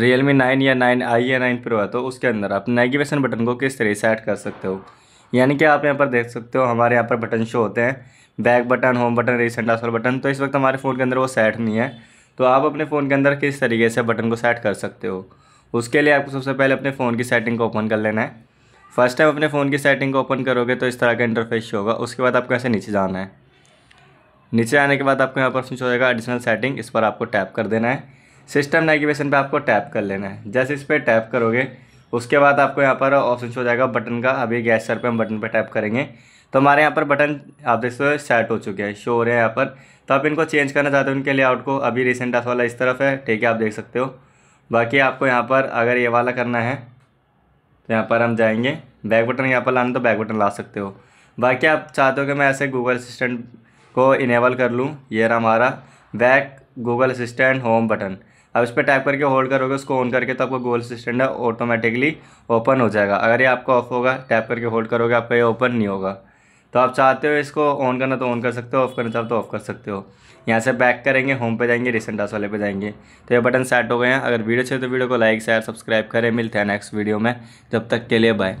real Realme nine या nine i या nine pro है तो उसके अंदर आप नेविगेशन बटन को किस तरह सेट कर सकते हो यानी कि आप यहाँ पर देख सकते हो हमारे यहाँ पर बटन शो होते हैं back button home button recent आसोल बटन तो इस वक्त हमारे फ़ोन के अंदर वो सेट नहीं है तो आप अपने फ़ोन के अंदर किस तरीके से बटन को सेट कर सकते हो उसके लिए आपको सबसे पहले अपने फ़ोन की सेटिंग को ओपन कर लेना है फर्स्ट टाइम अपने फ़ोन की सेटिंग को ओपन करोगे तो इस तरह का इंटरफेस होगा उसके बाद आपको ऐसे नीचे जाना है नीचे आने के बाद आपको यहाँ पर ऑप्शन हो जाएगा एडिशनल सेटिंग इस पर आपको टैप कर देना है सिस्टम नेविगेशन पे आपको टैप कर लेना है जैसे इस पर टैप करोगे उसके बाद आपको यहाँ पर ऑप्शन हो जाएगा बटन का अभी गैस सर पे हम बटन पे टैप करेंगे तो हमारे यहाँ पर बटन आप देख सकते हो सेट हो चुके हैं शो हो रहे हैं यहाँ पर तो आप इनको चेंज करना चाहते हो उनके लेआउट को अभी रिसेंट टास्क वाला इस तरफ है ठीक है आप देख सकते हो बाकी आपको यहाँ पर अगर ये वाला करना है तो यहाँ पर हम जाएंगे बैक बटन यहाँ पर लाना तो बैक बटन ला सकते हो बाकी आप चाहते हो कि मैं ऐसे गूगल असिस्टेंट को इनेबल कर लूँ ये रहा हमारा back Google assistant home button अब इस पर टाइप करके होल्ड करोगे उसको ऑन करके तो आपका गोल असिस्टेंट है ऑटोमेटिकली ओपन हो जाएगा अगर ये आपका ऑफ होगा टाइप करके होल्ड करोगे आपका ये ओपन नहीं होगा तो आप चाहते हो इसको ऑन करना तो ऑन कर सकते हो ऑफ करना चाहते हो ऑफ तो कर सकते हो यहाँ से बैक करेंगे होम पे जाएंगे रिसेंट आस वाले पे जाएंगे तो ये बटन सेट हो गए हैं अगर वीडियो अच्छे तो वीडियो को लाइक शेयर सब्सक्राइब करें मिलते हैं नेक्स्ट वीडियो में जब तक के लिए बाय